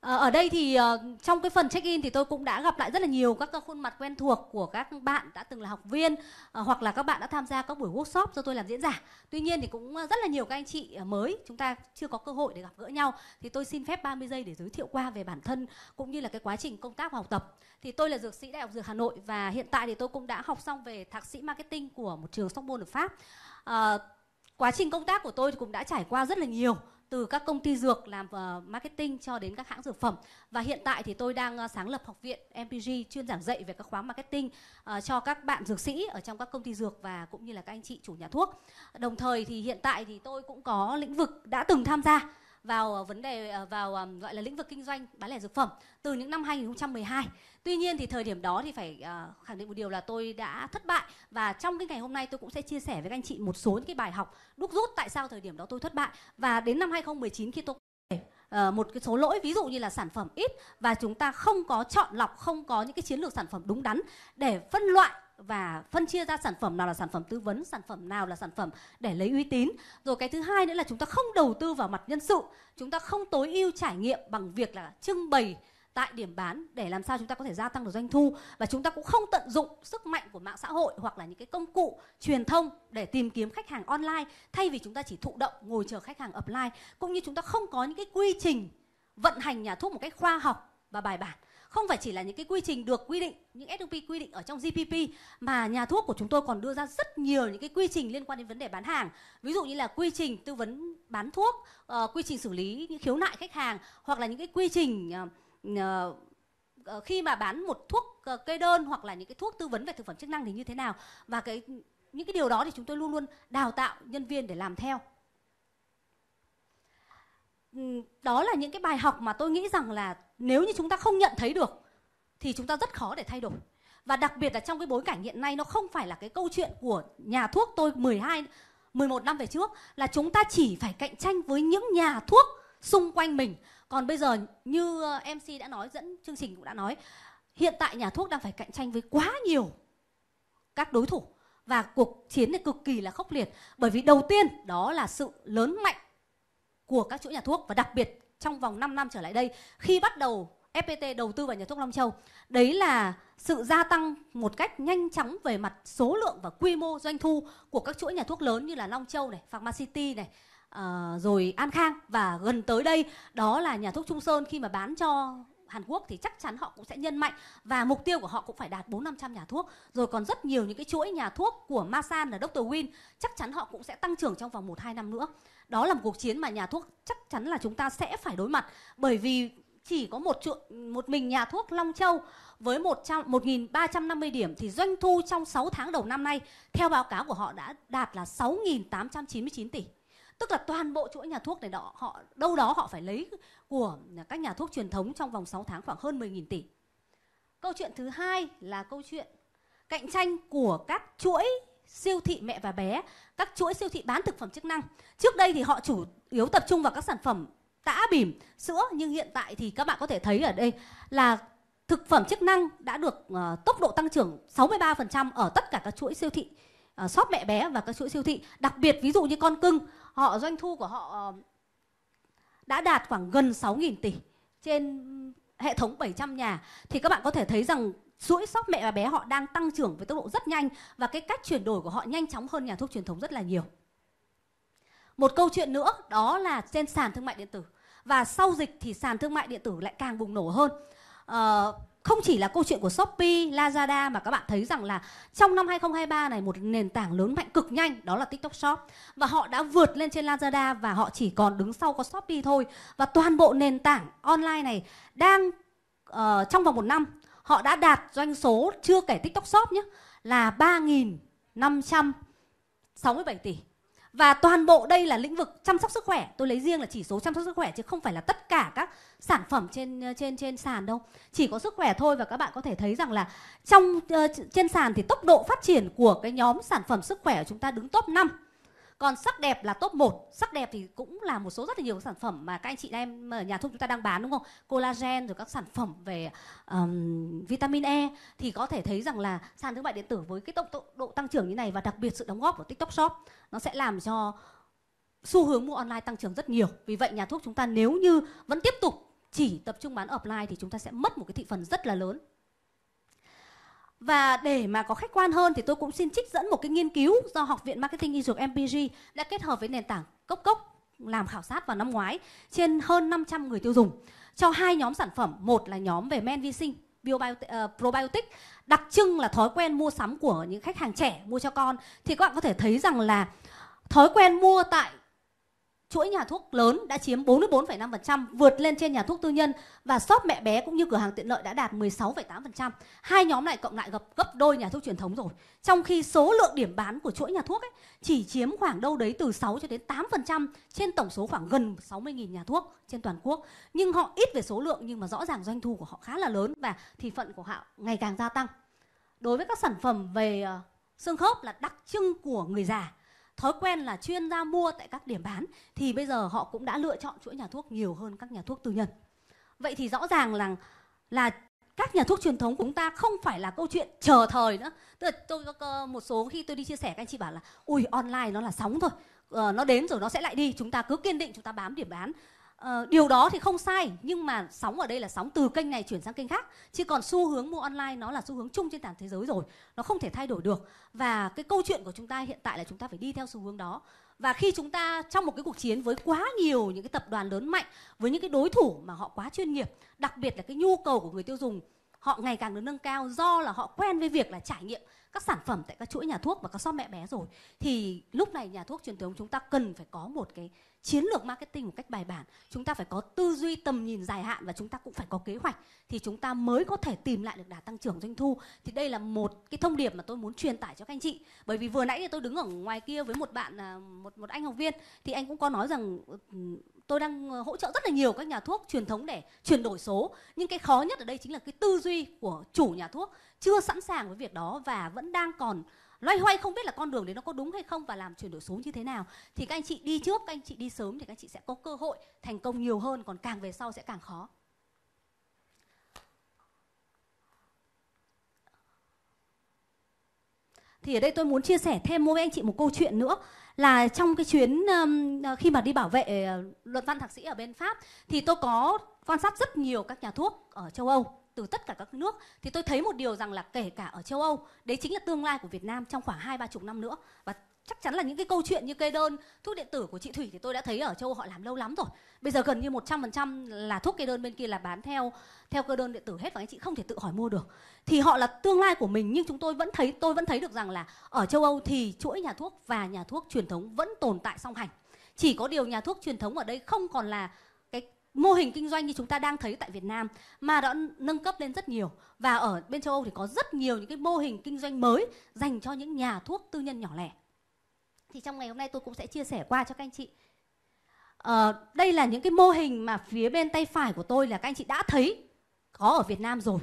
Ờ, ở đây thì ờ, trong cái phần check in thì tôi cũng đã gặp lại rất là nhiều các khuôn mặt quen thuộc của các bạn đã từng là học viên ờ, hoặc là các bạn đã tham gia các buổi workshop do tôi làm diễn giả tuy nhiên thì cũng rất là nhiều các anh chị mới chúng ta chưa có cơ hội để gặp gỡ nhau thì tôi xin phép 30 giây để giới thiệu qua về bản thân cũng như là cái quá trình công tác và học tập thì tôi là dược sĩ đại học dược hà nội và hiện tại thì tôi cũng đã học xong về thạc sĩ marketing của một trường Sorbonne ở pháp uh, quá trình công tác của tôi cũng đã trải qua rất là nhiều từ các công ty dược làm ờ, marketing cho đến các hãng dược phẩm và hiện tại thì tôi đang ờ, sáng lập học viện MPG chuyên giảng dạy về các khóa marketing ờ, cho các bạn dược sĩ ở trong các công ty dược và cũng như là các anh chị chủ nhà thuốc đồng thời thì hiện tại thì tôi cũng có lĩnh vực đã từng tham gia vào ờ, vấn đề ờ, vào gọi là lĩnh vực kinh doanh bán lẻ dược phẩm từ những năm 2012. Tuy nhiên thì thời điểm đó thì phải ờ, khẳng định một điều là tôi đã thất bại và trong cái ngày hôm nay tôi cũng sẽ chia sẻ với các anh chị một số những cái bài học đúc rút tại sao thời điểm đó tôi thất bại và đến năm 2019 khi tôi một cái số lỗi ví dụ như là sản phẩm ít và chúng ta không có chọn lọc không có những cái chiến lược sản phẩm đúng đắn để phân loại và phân chia ra sản phẩm nào là sản phẩm tư vấn, sản phẩm nào là sản phẩm để lấy uy tín. Rồi cái thứ hai nữa là chúng ta không đầu tư vào mặt nhân sự, chúng ta không tối ưu trải nghiệm bằng việc là trưng bày tại điểm bán để làm sao chúng ta có thể gia tăng được doanh thu và chúng ta cũng không tận dụng sức mạnh của mạng xã hội hoặc là những cái công cụ truyền thông để tìm kiếm khách hàng online thay vì chúng ta chỉ thụ động ngồi chờ khách hàng offline cũng như chúng ta không có những cái quy trình vận hành nhà thuốc một cách khoa học và bài bản không phải chỉ là những cái quy trình được quy định những SOP quy định ở trong GPP mà nhà thuốc của chúng tôi còn đưa ra rất nhiều những cái quy trình liên quan đến vấn đề bán hàng ví dụ như là quy trình tư vấn bán thuốc uh, quy trình xử lý những khiếu nại khách hàng hoặc là những cái quy trình uh, uh, khi mà bán một thuốc kê đơn hoặc là những cái thuốc tư vấn về thực phẩm chức năng thì như thế nào và cái những cái điều đó thì chúng tôi luôn luôn đào tạo nhân viên để làm theo Ừ, đó là những cái bài học mà tôi nghĩ rằng là nếu như chúng ta không nhận thấy được thì chúng ta rất khó để thay đổi và đặc biệt là trong cái bối cảnh hiện nay nó không phải là cái câu chuyện của nhà thuốc tôi 12 11 năm về trước là chúng ta chỉ phải cạnh tranh với những nhà thuốc xung quanh mình còn bây giờ như ờ, MC đã nói dẫn chương trình cũng đã nói hiện tại nhà thuốc đang phải cạnh tranh với quá nhiều các đối thủ và cuộc chiến này cực kỳ là khốc liệt bởi vì đầu tiên đó là sự lớn mạnh của các chuỗi nhà thuốc và đặc biệt trong vòng 5 năm trở lại đây khi bắt đầu FPT đầu tư vào nhà thuốc Long Châu. Đấy là sự gia tăng một cách nhanh chóng về mặt số lượng và quy mô doanh thu của các chuỗi nhà thuốc lớn như là Long Châu này, Pharma City này, uh, rồi An Khang và gần tới đây đó là nhà thuốc Trung Sơn khi mà bán cho Hàn Quốc thì chắc chắn họ cũng sẽ nhân mạnh và mục tiêu của họ cũng phải đạt 4-500 nhà thuốc. Rồi còn rất nhiều những cái chuỗi nhà thuốc của Masan là Dr. Win chắc chắn họ cũng sẽ tăng trưởng trong vòng 1-2 năm nữa. Đó là một cuộc chiến mà nhà thuốc chắc chắn là chúng ta sẽ phải đối mặt bởi vì chỉ có một trụ, một mình nhà thuốc Long Châu với 100 1350 điểm thì doanh thu trong 6 tháng đầu năm nay theo báo cáo của họ đã đạt là 6.899 tỷ tức là toàn bộ chuỗi nhà thuốc này đó họ đâu đó họ phải lấy của các nhà thuốc truyền thống trong vòng 6 tháng khoảng hơn 10.000 tỷ câu chuyện thứ hai là câu chuyện cạnh tranh của các chuỗi siêu thị mẹ và bé các chuỗi siêu thị bán thực phẩm chức năng trước đây thì họ chủ yếu tập trung vào các sản phẩm tã bỉm sữa nhưng hiện tại thì các bạn có thể thấy ở đây là thực phẩm chức năng đã được uh, tốc độ tăng trưởng 63% ở tất cả các chuỗi siêu thị uh, shop mẹ bé và các chuỗi siêu thị. Đặc biệt ví dụ như con cưng, họ doanh thu của họ ờ, đã đạt khoảng gần 6.000 tỷ trên hệ thống 700 nhà thì các bạn có thể thấy rằng chuỗi sóc mẹ và bé họ đang tăng trưởng với tốc độ rất nhanh và cái cách chuyển đổi của họ nhanh chóng hơn nhà thuốc truyền thống rất là nhiều. Một câu chuyện nữa đó là trên sàn thương mại điện tử và sau dịch thì sàn thương mại điện tử lại càng bùng nổ hơn. Uh, không chỉ là câu chuyện của Shopee, Lazada mà các bạn thấy rằng là trong năm 2023 này một nền tảng lớn mạnh cực nhanh đó là TikTok Shop và họ đã vượt lên trên Lazada và họ chỉ còn đứng sau có Shopee thôi và toàn bộ nền tảng online này đang uh, trong vòng một năm họ đã đạt doanh số chưa kể TikTok Shop nhé là 3.567 tỷ và toàn bộ đây là lĩnh vực chăm sóc sức khỏe tôi lấy riêng là chỉ số chăm sóc sức khỏe chứ không phải là tất cả các sản phẩm trên ờ, trên trên sàn đâu chỉ có sức khỏe thôi và các bạn có thể thấy rằng là trong ờ, trên sàn thì tốc độ phát triển của cái nhóm sản phẩm sức khỏe của chúng ta đứng top 5 còn sắc đẹp là top 1 sắc đẹp thì cũng là một số rất là nhiều sản phẩm mà các anh chị em ở nhà thuốc chúng ta đang bán đúng không collagen rồi các sản phẩm về um, vitamin E thì có thể thấy rằng là sàn thương mại điện tử với cái tốc độ, độ tăng trưởng như này và đặc biệt sự đóng góp của TikTok Shop nó sẽ làm cho xu hướng mua online tăng trưởng rất nhiều vì vậy nhà thuốc chúng ta nếu như vẫn tiếp tục chỉ tập trung bán offline thì chúng ta sẽ mất một cái thị phần rất là lớn và để mà có khách quan hơn thì tôi cũng xin trích dẫn một cái nghiên cứu do Học viện Marketing Y Dược MPG đã kết hợp với nền tảng Cốc Cốc làm khảo sát vào năm ngoái trên hơn 500 người tiêu dùng cho hai nhóm sản phẩm, một là nhóm về men vi sinh Biobiot uh, ờ, probiotic đặc trưng là thói quen mua sắm của những khách hàng trẻ mua cho con thì các bạn có thể thấy rằng là thói quen mua tại chuỗi nhà thuốc lớn đã chiếm 44,5%, vượt lên trên nhà thuốc tư nhân và shop mẹ bé cũng như cửa hàng tiện lợi đã đạt 16,8%. Hai nhóm này cộng lại gấp gấp đôi nhà thuốc truyền thống rồi. Trong khi số lượng điểm bán của chuỗi nhà thuốc ấy chỉ chiếm khoảng đâu đấy từ 6 cho đến 8% trên tổng số khoảng gần 60.000 nhà thuốc trên toàn quốc. Nhưng họ ít về số lượng nhưng mà rõ ràng doanh thu của họ khá là lớn và thị phần của họ ngày càng gia tăng. Đối với các sản phẩm về ờ, xương khớp là đặc trưng của người già thói quen là chuyên gia mua tại các điểm bán thì bây giờ họ cũng đã lựa chọn chuỗi nhà thuốc nhiều hơn các nhà thuốc tư nhân vậy thì rõ ràng là là các nhà thuốc truyền thống của chúng ta không phải là câu chuyện chờ thời nữa tức là tôi có một số khi tôi đi chia sẻ các anh chị bảo là ui online nó là sóng thôi ờ, nó đến rồi nó sẽ lại đi chúng ta cứ kiên định chúng ta bám điểm bán Ờ, điều đó thì không sai nhưng mà sóng ở đây là sóng từ kênh này chuyển sang kênh khác chứ còn xu hướng mua online nó là xu hướng chung trên toàn thế giới rồi nó không thể thay đổi được và cái câu chuyện của chúng ta hiện tại là chúng ta phải đi theo xu hướng đó và khi chúng ta trong một cái cuộc chiến với quá nhiều những cái tập đoàn lớn mạnh với những cái đối thủ mà họ quá chuyên nghiệp đặc biệt là cái nhu cầu của người tiêu dùng họ ngày càng được nâng cao do là họ quen với việc là trải nghiệm các sản phẩm tại các chuỗi nhà thuốc và các shop mẹ bé rồi thì lúc này nhà thuốc truyền thống chúng ta cần phải có một cái chiến lược marketing một cách bài bản chúng ta phải có tư duy tầm nhìn dài hạn và chúng ta cũng phải có kế hoạch thì chúng ta mới có thể tìm lại được đà tăng trưởng doanh thu thì đây là một cái thông điệp mà tôi muốn truyền tải cho các anh chị bởi vì vừa nãy thì tôi đứng ở ngoài kia với một bạn à, một một anh học viên thì anh cũng có nói rằng ừ, tôi đang ờ, hỗ trợ rất là nhiều các nhà thuốc truyền thống để chuyển đổi số nhưng cái khó nhất ở đây chính là cái tư duy của chủ nhà thuốc chưa sẵn sàng với việc đó và vẫn đang còn loay hoay không biết là con đường đấy nó có đúng hay không và làm chuyển đổi số như thế nào thì các anh chị đi trước các anh chị đi sớm thì các anh chị sẽ có cơ hội thành công nhiều hơn còn càng về sau sẽ càng khó thì ở đây tôi muốn chia sẻ thêm với anh chị một câu chuyện nữa là trong cái chuyến um, khi mà đi bảo vệ ờ, luật văn thạc sĩ ở bên Pháp thì tôi có quan sát rất nhiều các nhà thuốc ở châu Âu từ tất cả các nước thì tôi thấy một điều rằng là kể cả ở châu Âu đấy chính là tương lai của Việt Nam trong khoảng hai ba chục năm nữa và chắc chắn là những cái câu chuyện như kê đơn thuốc điện tử của chị Thủy thì tôi đã thấy ở châu Âu họ làm lâu lắm rồi bây giờ gần như 100% là thuốc kê đơn bên kia là bán theo theo cơ đơn điện tử hết và anh chị không thể tự hỏi mua được thì họ là tương lai của mình nhưng chúng tôi vẫn thấy tôi vẫn thấy được rằng là ở châu Âu thì chuỗi nhà thuốc và nhà thuốc truyền thống vẫn tồn tại song hành chỉ có điều nhà thuốc truyền thống ở đây không còn là mô hình kinh doanh như chúng ta đang thấy tại Việt Nam mà đã nâng cấp lên rất nhiều và ở bên châu Âu thì có rất nhiều những cái mô hình kinh doanh mới dành cho những nhà thuốc tư nhân nhỏ lẻ thì trong ngày hôm nay tôi cũng sẽ chia sẻ qua cho các anh chị à, đây là những cái mô hình mà phía bên tay phải của tôi là các anh chị đã thấy có ở Việt Nam rồi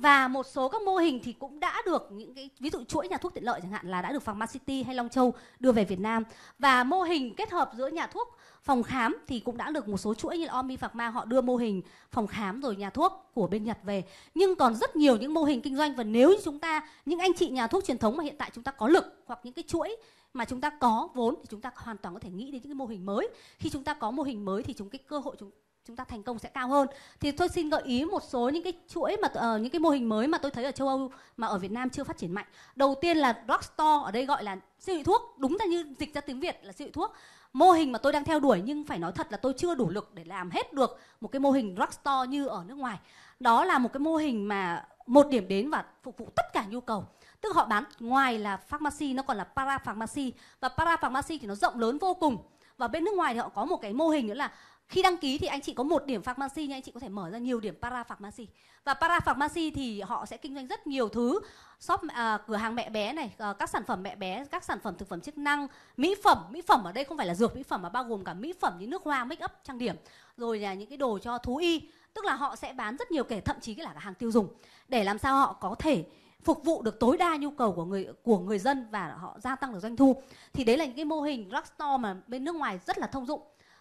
và một số các mô hình thì cũng đã được những cái ví dụ chuỗi nhà thuốc tiện lợi chẳng hạn là đã được phòng City hay Long Châu đưa về Việt Nam và mô hình kết hợp giữa nhà thuốc phòng khám thì cũng đã được một số chuỗi như là Omi Pharma họ đưa mô hình phòng khám rồi nhà thuốc của bên Nhật về nhưng còn rất nhiều những mô hình kinh doanh và nếu như chúng ta những anh chị nhà thuốc truyền thống mà hiện tại chúng ta có lực hoặc những cái chuỗi mà chúng ta có vốn thì chúng ta hoàn toàn có thể nghĩ đến những cái mô hình mới khi chúng ta có mô hình mới thì chúng cái cơ hội chúng chúng ta thành công sẽ cao hơn thì tôi xin gợi ý một số những cái chuỗi mà uh, những cái mô hình mới mà tôi thấy ở châu Âu mà ở Việt Nam chưa phát triển mạnh đầu tiên là drugstore ở đây gọi là siêu thị thuốc đúng ra như dịch ra tiếng Việt là siêu thị thuốc mô hình mà tôi đang theo đuổi nhưng phải nói thật là tôi chưa đủ lực để làm hết được một cái mô hình drugstore như ở nước ngoài đó là một cái mô hình mà một điểm đến và phục vụ tất cả nhu cầu tức họ bán ngoài là pharmacy nó còn là para pharmacy và para pharmacy thì nó rộng lớn vô cùng và bên nước ngoài thì họ có một cái mô hình nữa là khi đăng ký thì anh chị có một điểm pharmacy nhưng anh chị có thể mở ra nhiều điểm para pharmacy và para pharmacy thì họ sẽ kinh doanh rất nhiều thứ shop à, cửa hàng mẹ bé này à, các sản phẩm mẹ bé các sản phẩm thực phẩm chức năng mỹ phẩm mỹ phẩm ở đây không phải là dược mỹ phẩm mà bao gồm cả mỹ phẩm như nước hoa make up trang điểm rồi là những cái đồ cho thú y tức là họ sẽ bán rất nhiều kể thậm chí là cả hàng tiêu dùng để làm sao họ có thể phục vụ được tối đa nhu cầu của người của người dân và họ gia tăng được doanh thu thì đấy là những cái mô hình drugstore mà bên nước ngoài rất là thông dụng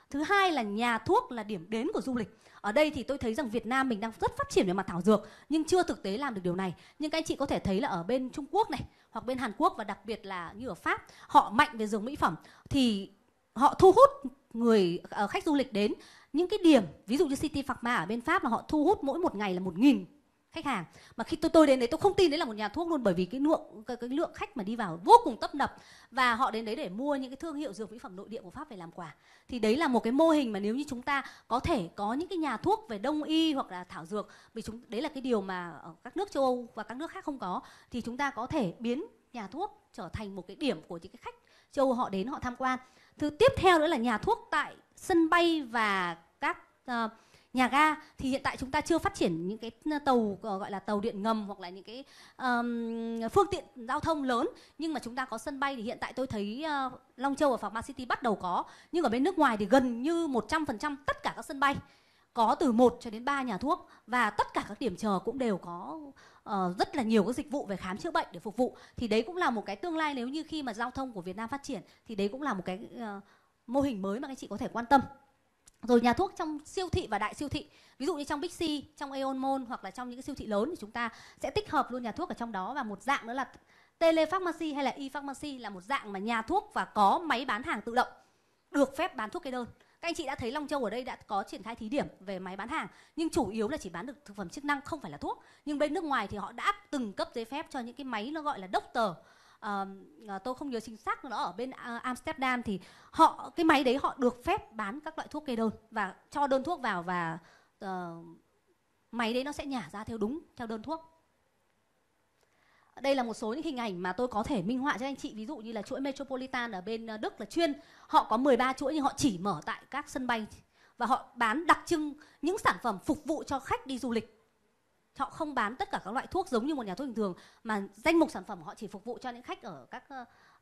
Thứ hai là nhà thuốc là điểm đến của du lịch. Ở đây thì tôi thấy rằng Việt Nam mình đang rất phát triển về mặt thảo dược nhưng chưa thực tế làm được điều này. Nhưng các anh chị có thể thấy là ở bên Trung Quốc này hoặc bên Hàn Quốc và đặc biệt là như ở Pháp, họ mạnh về dược mỹ phẩm thì họ thu hút người ờ, khách du lịch đến những cái điểm ví dụ như City Pharma ở bên Pháp là họ thu hút mỗi một ngày là một nghìn khách hàng mà khi tôi tôi đến đấy tôi không tin đấy là một nhà thuốc luôn bởi vì cái lượng cái, cái lượng khách mà đi vào vô cùng tấp nập và họ đến đấy để mua những cái thương hiệu dược mỹ phẩm nội địa của pháp về làm quà thì đấy là một cái mô hình mà nếu như chúng ta có thể có những cái nhà thuốc về đông y hoặc là thảo dược vì chúng đấy là cái điều mà ở các nước châu âu và các nước khác không có thì chúng ta có thể biến nhà thuốc trở thành một cái điểm của những cái khách châu âu họ đến họ tham quan thứ tiếp theo nữa là nhà thuốc tại sân bay và các uh, nhà ga thì hiện tại chúng ta chưa phát triển những cái tàu ờ, gọi là tàu điện ngầm hoặc là những cái um, phương tiện giao thông lớn nhưng mà chúng ta có sân bay thì hiện tại tôi thấy uh, Long Châu ở Phạc Ma City bắt đầu có nhưng ở bên nước ngoài thì gần như 100% tất cả các sân bay có từ 1 cho đến 3 nhà thuốc và tất cả các điểm chờ cũng đều có uh, rất là nhiều các dịch vụ về khám chữa bệnh để phục vụ thì đấy cũng là một cái tương lai nếu như khi mà giao thông của Việt Nam phát triển thì đấy cũng là một cái uh, mô hình mới mà các chị có thể quan tâm rồi nhà thuốc trong siêu thị và đại siêu thị ví dụ như trong Bixi trong Aeon Mall hoặc là trong những cái siêu thị lớn thì chúng ta sẽ tích hợp luôn nhà thuốc ở trong đó và một dạng nữa là telepharmacy hay là e-pharmacy là một dạng mà nhà thuốc và có máy bán hàng tự động được phép bán thuốc kê đơn các anh chị đã thấy Long Châu ở đây đã có triển khai thí điểm về máy bán hàng nhưng chủ yếu là chỉ bán được thực phẩm chức năng không phải là thuốc nhưng bên nước ngoài thì họ đã từng cấp giấy phép cho những cái máy nó gọi là doctor uh, ờ, tôi không nhớ chính xác nó ở bên uh, Amsterdam thì họ cái máy đấy họ được phép bán các loại thuốc kê đơn và cho đơn thuốc vào và uh, máy đấy nó sẽ nhả ra theo đúng theo đơn thuốc đây là một số những hình ảnh mà tôi có thể minh họa cho anh chị ví dụ như là chuỗi Metropolitan ở bên Đức là chuyên họ có 13 chuỗi nhưng họ chỉ mở tại các sân bay và họ bán đặc trưng những sản phẩm phục vụ cho khách đi du lịch họ không bán tất cả các loại thuốc giống như một nhà thuốc bình thường mà danh mục sản phẩm họ chỉ phục vụ cho những khách ở các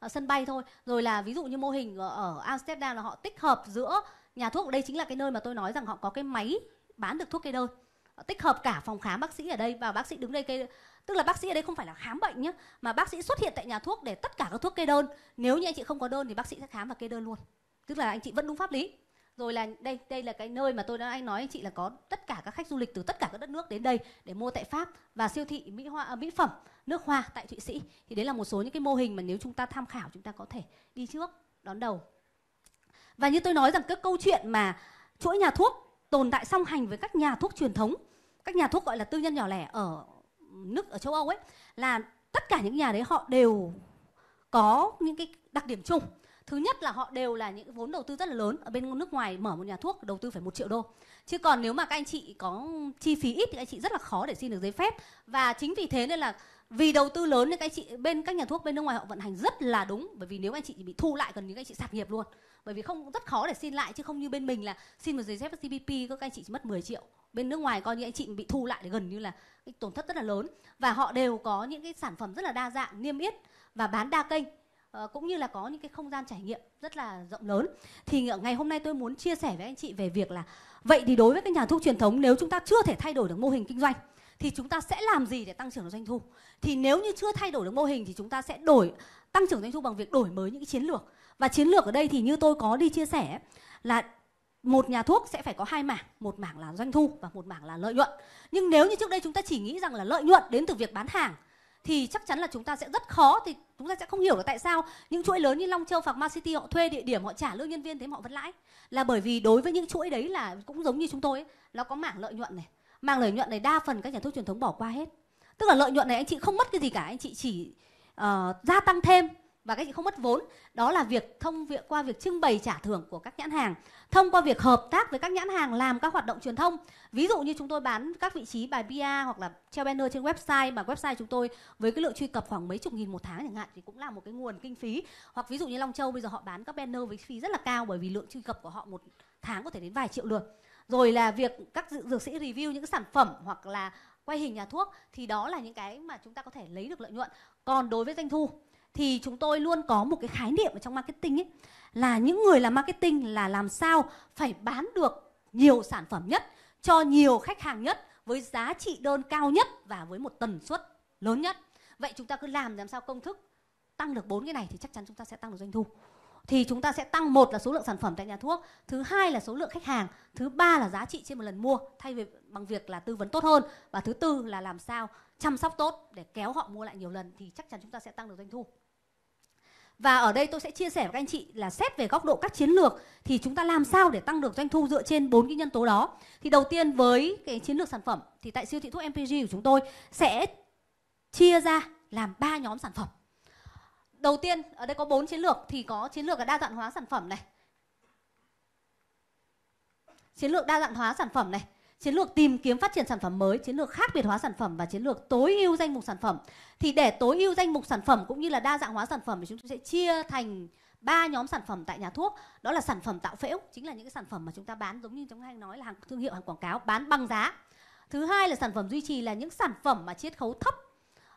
uh, sân bay thôi rồi là ví dụ như mô hình ở, ở Amsterdam là họ tích hợp giữa nhà thuốc đây chính là cái nơi mà tôi nói rằng họ có cái máy bán được thuốc kê đơn tích hợp cả phòng khám bác sĩ ở đây và bác sĩ đứng đây kê tức là bác sĩ ở đây không phải là khám bệnh nhé mà bác sĩ xuất hiện tại nhà thuốc để tất cả các thuốc kê đơn nếu như anh chị không có đơn thì bác sĩ sẽ khám và kê đơn luôn tức là anh chị vẫn đúng pháp lý rồi là đây đây là cái nơi mà tôi đã anh nói chị là có tất cả các khách du lịch từ tất cả các đất nước đến đây để mua tại Pháp và siêu thị mỹ hoa à, mỹ phẩm nước hoa tại Thụy Sĩ thì đấy là một số những cái mô hình mà nếu chúng ta tham khảo chúng ta có thể đi trước đón đầu và như tôi nói rằng các câu chuyện mà chuỗi nhà thuốc tồn tại song hành với các nhà thuốc truyền thống các nhà thuốc gọi là tư nhân nhỏ lẻ ở nước ở châu Âu ấy là tất cả những nhà đấy họ đều có những cái đặc điểm chung thứ nhất là họ đều là những vốn đầu tư rất là lớn ở bên nước ngoài mở một nhà thuốc đầu tư phải một triệu đô chứ còn nếu mà các anh chị có chi phí ít thì anh chị rất là khó để xin được giấy phép và chính vì thế nên là vì đầu tư lớn nên các anh chị bên các nhà thuốc bên nước ngoài họ vận hành rất là đúng bởi vì nếu anh chị bị thu lại gần như các anh chị sạc nghiệp luôn bởi vì không rất khó để xin lại chứ không như bên mình là xin một giấy phép CPP các anh chị chỉ mất 10 triệu bên nước ngoài coi như anh chị bị thu lại thì gần như là cái tổn thất rất là lớn và họ đều có những cái sản phẩm rất là đa dạng niêm yết và bán đa kênh Ờ, cũng như là có những cái không gian trải nghiệm rất là rộng lớn thì ờ, ngày hôm nay tôi muốn chia sẻ với anh chị về việc là vậy thì đối với cái nhà thuốc truyền thống nếu chúng ta chưa thể thay đổi được mô hình kinh doanh thì chúng ta sẽ làm gì để tăng trưởng được doanh thu thì nếu như chưa thay đổi được mô hình thì chúng ta sẽ đổi tăng trưởng doanh thu bằng việc đổi mới những cái chiến lược và chiến lược ở đây thì như tôi có đi chia sẻ là một nhà thuốc sẽ phải có hai mảng một mảng là doanh thu và một mảng là lợi nhuận nhưng nếu như trước đây chúng ta chỉ nghĩ rằng là lợi nhuận đến từ việc bán hàng thì chắc chắn là chúng ta sẽ rất khó thì chúng ta sẽ không hiểu là tại sao những chuỗi lớn như Long Châu, Phạc Ma City họ thuê địa điểm họ trả lương nhân viên thế mà họ vẫn lãi là bởi vì đối với những chuỗi đấy là cũng giống như chúng tôi ấy, nó có mảng lợi nhuận này mảng lợi nhuận này đa phần các nhà thuốc truyền thống bỏ qua hết tức là lợi nhuận này anh chị không mất cái gì cả anh chị chỉ uh, gia tăng thêm và các chị không mất vốn đó là việc thông việc qua việc trưng bày trả thưởng của các nhãn hàng thông qua việc hợp tác với các nhãn hàng làm các hoạt động truyền thông ví dụ như chúng tôi bán các vị trí bài PR hoặc là treo banner trên website mà website chúng tôi với cái lượng truy cập khoảng mấy chục nghìn một tháng chẳng hạn thì cũng là một cái nguồn kinh phí hoặc ví dụ như Long Châu bây giờ họ bán các banner với phí rất là cao bởi vì lượng truy cập của họ một tháng có thể đến vài triệu lượt rồi là việc các dược sĩ review những sản phẩm hoặc là quay hình nhà thuốc thì đó là những cái mà chúng ta có thể lấy được lợi nhuận còn đối với doanh thu thì chúng tôi luôn có một cái khái niệm ở trong marketing ấy là những người làm marketing là làm sao phải bán được nhiều sản phẩm nhất cho nhiều khách hàng nhất với giá trị đơn cao nhất và với một tần suất lớn nhất. Vậy chúng ta cứ làm làm sao công thức tăng được bốn cái này thì chắc chắn chúng ta sẽ tăng được doanh thu. Thì chúng ta sẽ tăng một là số lượng sản phẩm tại nhà thuốc, thứ hai là số lượng khách hàng, thứ ba là giá trị trên một lần mua thay vì bằng việc là tư vấn tốt hơn và thứ tư là làm sao chăm sóc tốt để kéo họ mua lại nhiều lần thì chắc chắn chúng ta sẽ tăng được doanh thu. Và ở đây tôi sẽ chia sẻ với các anh chị là xét về góc độ các chiến lược thì chúng ta làm sao để tăng được doanh thu dựa trên bốn cái nhân tố đó. Thì đầu tiên với cái chiến lược sản phẩm thì tại siêu thị thuốc MPG của chúng tôi sẽ chia ra làm ba nhóm sản phẩm. Đầu tiên ở đây có bốn chiến lược thì có chiến lược là đa dạng hóa sản phẩm này. Chiến lược đa dạng hóa sản phẩm này chiến lược tìm kiếm phát triển sản phẩm mới, chiến lược khác biệt hóa sản phẩm và chiến lược tối ưu danh mục sản phẩm. Thì để tối ưu danh mục sản phẩm cũng như là đa dạng hóa sản phẩm thì chúng tôi sẽ chia thành ba nhóm sản phẩm tại nhà thuốc đó là sản phẩm tạo phễu chính là những cái sản phẩm mà chúng ta bán giống như chúng ta hay nói là hàng thương hiệu hàng quảng cáo bán bằng giá thứ hai là sản phẩm duy trì là những sản phẩm mà chiết khấu thấp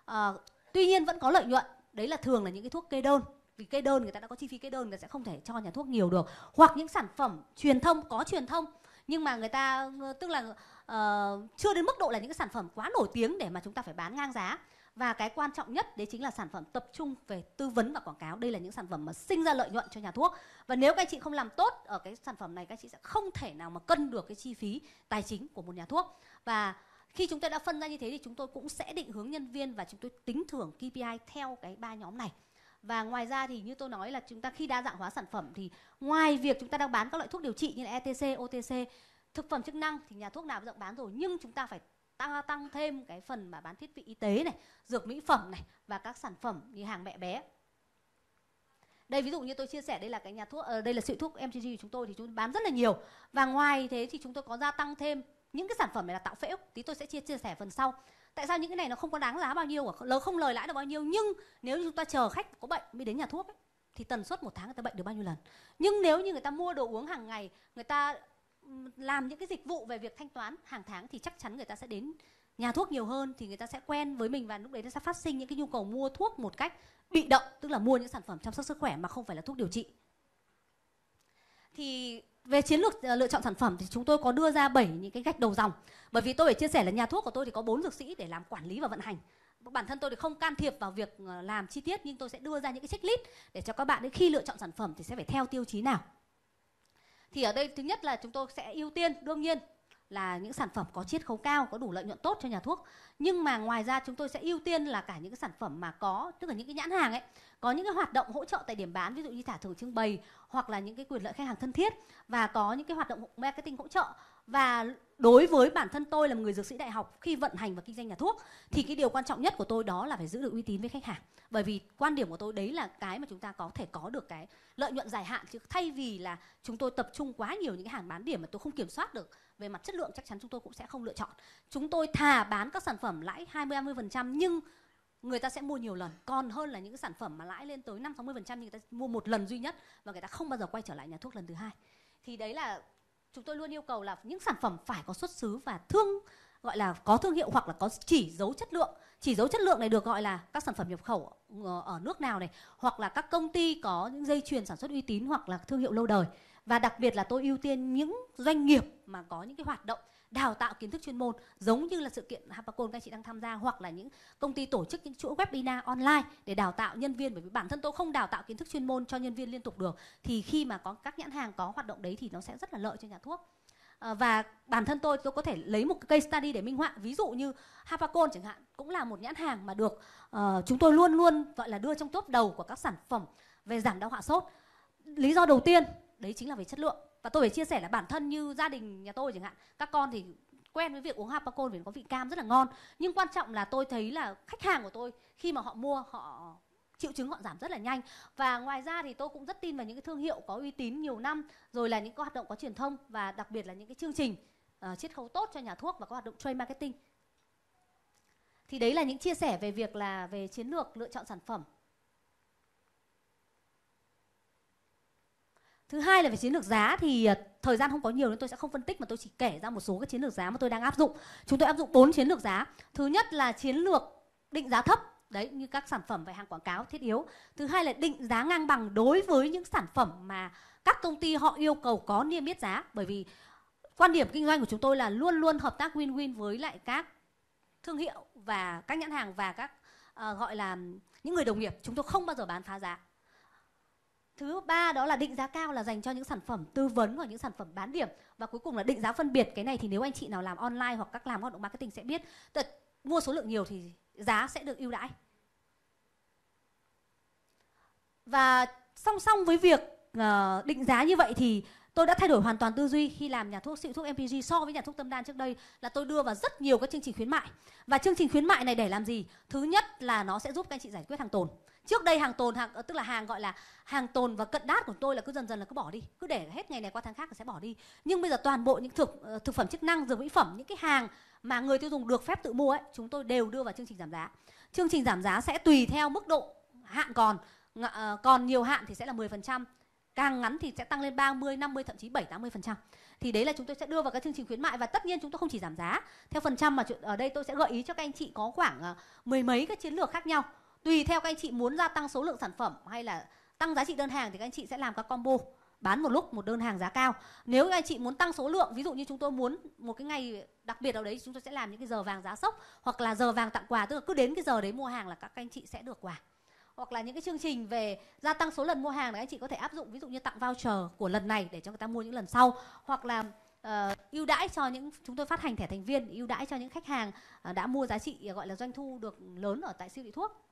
à, tuy nhiên vẫn có lợi nhuận đấy là thường là những cái thuốc kê đơn vì kê đơn người ta đã có chi phí kê đơn người ta sẽ không thể cho nhà thuốc nhiều được hoặc những sản phẩm truyền thông có truyền thông nhưng mà người ta ờ, tức là uh, chưa đến mức độ là những cái sản phẩm quá nổi tiếng để mà chúng ta phải bán ngang giá và cái quan trọng nhất đấy chính là sản phẩm tập trung về tư vấn và quảng cáo đây là những sản phẩm mà sinh ra lợi nhuận cho nhà thuốc và nếu các chị không làm tốt ở cái sản phẩm này các chị sẽ không thể nào mà cân được cái chi phí tài chính của một nhà thuốc và khi chúng tôi đã phân ra như thế thì chúng tôi cũng sẽ định hướng nhân viên và chúng tôi tính thưởng KPI theo cái ba nhóm này và ngoài ra thì như tôi nói là chúng ta khi đa dạng hóa sản phẩm thì ngoài việc chúng ta đang bán các loại thuốc điều trị như là ETC, OTC, thực phẩm chức năng thì nhà thuốc nào cũng bán rồi nhưng chúng ta phải tăng tăng thêm cái phần mà bán thiết bị y tế này, dược mỹ phẩm này và các sản phẩm như hàng mẹ bé. Đây ví dụ như tôi chia sẻ đây là cái nhà thuốc uh, đây là sự thuốc MGG của chúng tôi thì chúng bán rất là nhiều. Và ngoài thế thì chúng tôi có gia tăng thêm những cái sản phẩm này là tạo phễu, tí tôi sẽ chia chia sẻ phần sau tại sao những cái này nó không có đáng giá bao nhiêu cả nó không lời lãi được bao nhiêu nhưng nếu chúng ta chờ khách có bệnh mới đến nhà thuốc ấy, thì tần suất một tháng người ta bệnh được bao nhiêu lần nhưng nếu như người ta mua đồ uống hàng ngày người ta làm những cái dịch vụ về việc thanh toán hàng tháng thì chắc chắn người ta sẽ đến nhà thuốc nhiều hơn thì người ta sẽ quen với mình và lúc đấy nó sẽ phát sinh những cái nhu cầu mua thuốc một cách bị động tức là mua những sản phẩm chăm sóc sức khỏe mà không phải là thuốc điều trị thì về chiến lược ờ, lựa chọn sản phẩm thì chúng tôi có đưa ra 7 những cái gạch đầu dòng bởi vì tôi phải chia sẻ là nhà thuốc của tôi thì có bốn dược sĩ để làm quản lý và vận hành bản thân tôi thì không can thiệp vào việc ờ, làm chi tiết nhưng tôi sẽ đưa ra những cái checklist để cho các bạn đến khi lựa chọn sản phẩm thì sẽ phải theo tiêu chí nào thì ở đây thứ nhất là chúng tôi sẽ ưu tiên đương nhiên là những sản phẩm có chiết khấu cao có đủ lợi nhuận tốt cho nhà thuốc nhưng mà ngoài ra chúng tôi sẽ ưu tiên là cả những cái sản phẩm mà có tức là những cái nhãn hàng ấy có những cái hoạt động hỗ trợ tại điểm bán ví dụ như thả thưởng trưng bày hoặc là những cái quyền lợi khách hàng thân thiết và có những cái hoạt động marketing hỗ trợ và đối với bản thân tôi là một người dược sĩ đại học khi vận hành và kinh doanh nhà thuốc thì cái điều quan trọng nhất của tôi đó là phải giữ được uy tín với khách hàng bởi vì quan điểm của tôi đấy là cái mà chúng ta có thể có được cái lợi nhuận dài hạn chứ thay vì là chúng tôi tập trung quá nhiều những cái hàng bán điểm mà tôi không kiểm soát được về mặt chất lượng chắc chắn chúng tôi cũng sẽ không lựa chọn chúng tôi thà bán các sản phẩm lãi 20 30% nhưng người ta sẽ mua nhiều lần còn hơn là những sản phẩm mà lãi lên tới 5 60% nhưng người ta mua một lần duy nhất và người ta không bao giờ quay trở lại nhà thuốc lần thứ hai thì đấy là chúng tôi luôn yêu cầu là những sản phẩm phải có xuất xứ và thương gọi là có thương hiệu hoặc là có chỉ dấu chất lượng chỉ dấu chất lượng này được gọi là các sản phẩm nhập khẩu ờ, ở nước nào này hoặc là các công ty có những dây chuyền sản xuất uy tín hoặc là thương hiệu lâu đời và đặc biệt là tôi ưu tiên những doanh nghiệp mà có những cái hoạt động đào tạo kiến thức chuyên môn giống như là sự kiện Hapacon các chị đang tham gia hoặc là những công ty tổ chức những chuỗi webinar online để đào tạo nhân viên bởi vì bản thân tôi không đào tạo kiến thức chuyên môn cho nhân viên liên tục được thì khi mà có các nhãn hàng có hoạt động đấy thì nó sẽ rất là lợi cho nhà thuốc Ờ, và bản thân tôi tôi có thể lấy một case study để minh họa ví dụ như Havacon chẳng hạn cũng là một nhãn hàng mà được uh, chúng tôi luôn luôn gọi là đưa trong top đầu của các sản phẩm về giảm đau hạ sốt lý do đầu tiên đấy chính là về chất lượng và tôi phải chia sẻ là bản thân như gia đình nhà tôi chẳng hạn các con thì quen với việc uống Havacon vì nó có vị cam rất là ngon nhưng quan trọng là tôi thấy là khách hàng của tôi khi mà họ mua họ triệu chứng họ giảm rất là nhanh và ngoài ra thì tôi cũng rất tin vào những cái thương hiệu có uy tín nhiều năm rồi là những cái hoạt động có truyền thông và đặc biệt là những cái chương trình uh, chiết khấu tốt cho nhà thuốc và các hoạt động trade marketing thì đấy là những chia sẻ về việc là về chiến lược lựa chọn sản phẩm thứ hai là về chiến lược giá thì ờ, thời gian không có nhiều nên tôi sẽ không phân tích mà tôi chỉ kể ra một số cái chiến lược giá mà tôi đang áp dụng chúng tôi áp dụng bốn chiến lược giá thứ nhất là chiến lược định giá thấp đấy như các sản phẩm về hàng quảng cáo thiết yếu thứ hai là định giá ngang bằng đối với những sản phẩm mà các công ty họ yêu cầu có niêm yết giá bởi vì quan điểm kinh doanh của chúng tôi là luôn luôn hợp tác win-win với lại các thương hiệu và các nhãn hàng và các uh, gọi là những người đồng nghiệp chúng tôi không bao giờ bán phá giá thứ ba đó là định giá cao là dành cho những sản phẩm tư vấn hoặc những sản phẩm bán điểm và cuối cùng là định giá phân biệt cái này thì nếu anh chị nào làm online hoặc các làm hoạt động marketing sẽ biết mua số lượng nhiều thì giá sẽ được ưu đãi. Và song song với việc uh, định giá như vậy thì tôi đã thay đổi hoàn toàn tư duy khi làm nhà thuốc xịu thuốc MPG so với nhà thuốc tâm đan trước đây là tôi đưa vào rất nhiều các chương trình khuyến mại và chương trình khuyến mại này để làm gì thứ nhất là nó sẽ giúp các anh chị giải quyết hàng tồn trước đây hàng tồn hàng ờ, tức là hàng gọi là hàng tồn và cận đát của tôi là cứ dần dần là cứ bỏ đi cứ để hết ngày này qua tháng khác là sẽ bỏ đi nhưng bây giờ toàn bộ những thực ờ, thực phẩm chức năng dược mỹ phẩm những cái hàng mà người tiêu dùng được phép tự mua ấy chúng tôi đều đưa vào chương trình giảm giá chương trình giảm giá sẽ tùy theo mức độ hạn còn ờ, còn nhiều hạn thì sẽ là 10% càng ngắn thì sẽ tăng lên 30, 50 thậm chí 7, 80 phần trăm. Thì đấy là chúng tôi sẽ đưa vào các chương trình khuyến mại và tất nhiên chúng tôi không chỉ giảm giá theo phần trăm mà ở đây tôi sẽ gợi ý cho các anh chị có khoảng ờ, mười mấy các chiến lược khác nhau. Tùy theo các anh chị muốn gia tăng số lượng sản phẩm hay là tăng giá trị đơn hàng thì các anh chị sẽ làm các combo bán một lúc một đơn hàng giá cao nếu anh chị muốn tăng số lượng ví dụ như chúng tôi muốn một cái ngày đặc biệt nào đấy chúng tôi sẽ làm những cái giờ vàng giá sốc hoặc là giờ vàng tặng quà tức là cứ đến cái giờ đấy mua hàng là các anh chị sẽ được quà hoặc là những cái chương trình về gia tăng số lần mua hàng là anh chị có thể áp dụng ví dụ như tặng voucher của lần này để cho người ta mua những lần sau hoặc là ờ, ưu uh, đãi cho những chúng tôi phát hành thẻ thành viên ưu đãi cho những khách hàng uh, đã mua giá trị gọi là doanh thu được lớn ở tại siêu thị thuốc